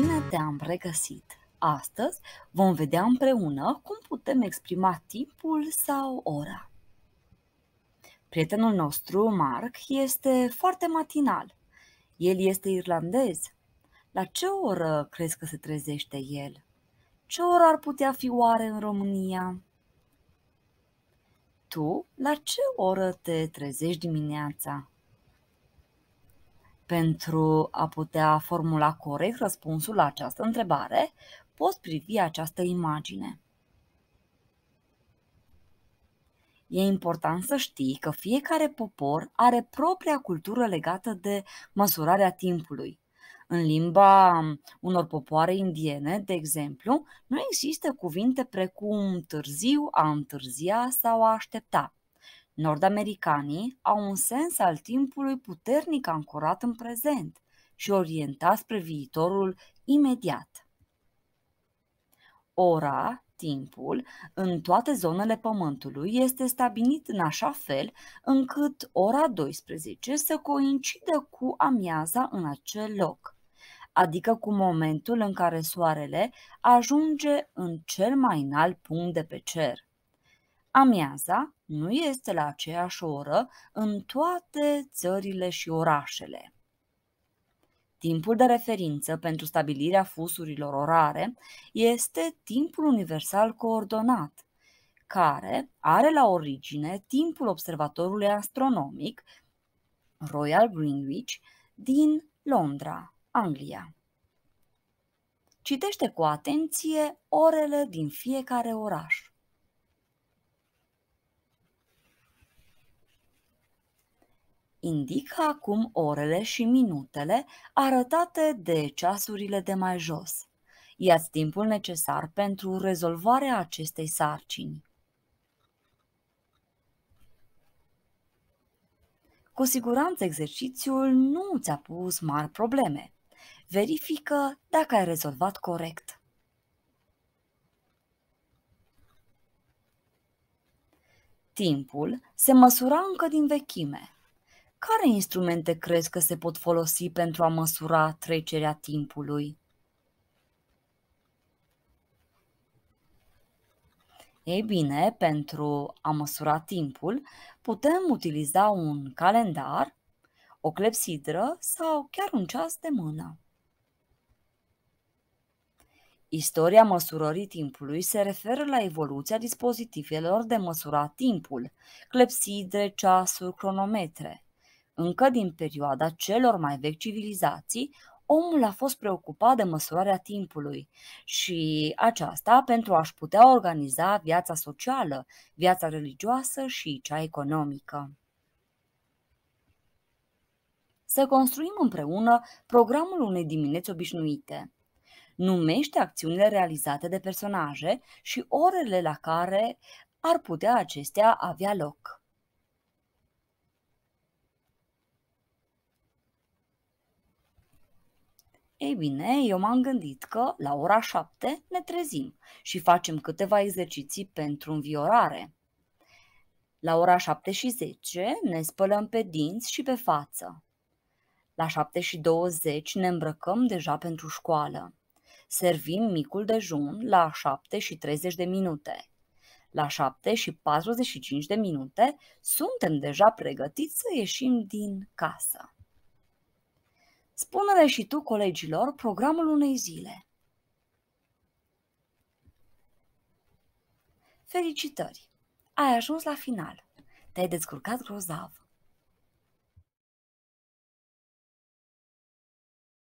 Bine te-am regăsit! Astăzi vom vedea împreună cum putem exprima timpul sau ora. Prietenul nostru, Mark, este foarte matinal. El este irlandez. La ce oră crezi că se trezește el? Ce oră ar putea fi oare în România? Tu, la ce oră te trezești dimineața? Pentru a putea formula corect răspunsul la această întrebare, poți privi această imagine. E important să știi că fiecare popor are propria cultură legată de măsurarea timpului. În limba unor popoare indiene, de exemplu, nu există cuvinte precum târziu, a întârzia sau a aștepta. Nord-americanii au un sens al timpului puternic ancorat în prezent și orientat spre viitorul imediat. Ora, timpul, în toate zonele Pământului este stabilit în așa fel încât ora 12 să coincidă cu amiaza în acel loc, adică cu momentul în care soarele ajunge în cel mai înalt punct de pe cer. Amiaza nu este la aceeași oră în toate țările și orașele. Timpul de referință pentru stabilirea fusurilor orare este timpul universal coordonat, care are la origine timpul observatorului astronomic Royal Greenwich din Londra, Anglia. Citește cu atenție orele din fiecare oraș. Indică acum orele și minutele arătate de ceasurile de mai jos. Iați timpul necesar pentru rezolvarea acestei sarcini. Cu siguranță exercițiul nu ți-a pus mari probleme. Verifică dacă ai rezolvat corect. Timpul se măsura încă din vechime. Care instrumente crezi că se pot folosi pentru a măsura trecerea timpului? Ei bine, pentru a măsura timpul, putem utiliza un calendar, o clepsidră sau chiar un ceas de mână. Istoria măsurării timpului se referă la evoluția dispozitivelor de măsura timpul, clepsidre, ceasuri, cronometre. Încă din perioada celor mai vechi civilizații, omul a fost preocupat de măsurarea timpului și aceasta pentru a-și putea organiza viața socială, viața religioasă și cea economică. Să construim împreună programul unei dimineți obișnuite. Numește acțiunile realizate de personaje și orele la care ar putea acestea avea loc. Ei bine, eu m-am gândit că la ora 7 ne trezim și facem câteva exerciții pentru înviorare. La ora 7 și 10 ne spălăm pe dinți și pe față. La 7 și 20 ne îmbrăcăm deja pentru școală. Servim micul dejun la 7 și 30 de minute. La 7 și 45 de minute suntem deja pregătiți să ieșim din casă. Spune-le și tu colegilor programul unei zile. Felicitări! Ai ajuns la final. Te-ai descurcat grozav.